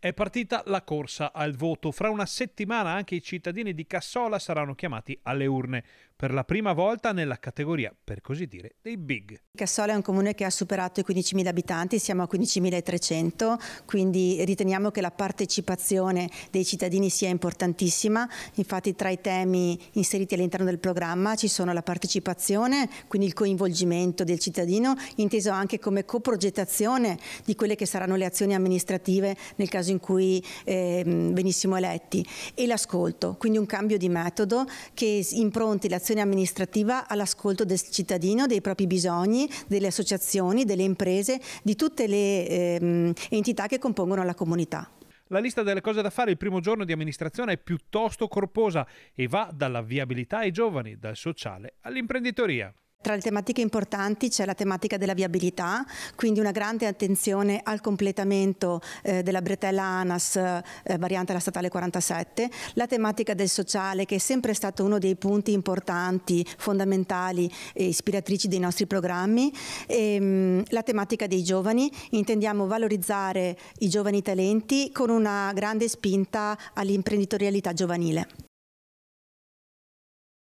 È partita la corsa al voto. Fra una settimana anche i cittadini di Cassola saranno chiamati alle urne, per la prima volta nella categoria, per così dire, dei big. Cassola è un comune che ha superato i 15.000 abitanti, siamo a 15.300, quindi riteniamo che la partecipazione dei cittadini sia importantissima. Infatti tra i temi inseriti all'interno del programma ci sono la partecipazione, quindi il coinvolgimento del cittadino, inteso anche come coprogettazione di quelle che saranno le azioni amministrative nel caso caso in cui eh, venissimo eletti, e l'ascolto, quindi un cambio di metodo che impronti l'azione amministrativa all'ascolto del cittadino, dei propri bisogni, delle associazioni, delle imprese, di tutte le eh, entità che compongono la comunità. La lista delle cose da fare il primo giorno di amministrazione è piuttosto corposa e va dalla viabilità ai giovani, dal sociale all'imprenditoria. Tra le tematiche importanti c'è la tematica della viabilità, quindi una grande attenzione al completamento eh, della bretella ANAS eh, variante alla statale 47, la tematica del sociale che è sempre stato uno dei punti importanti, fondamentali e ispiratrici dei nostri programmi, e, ehm, mh, la tematica dei giovani, intendiamo valorizzare i giovani talenti con una grande spinta all'imprenditorialità giovanile.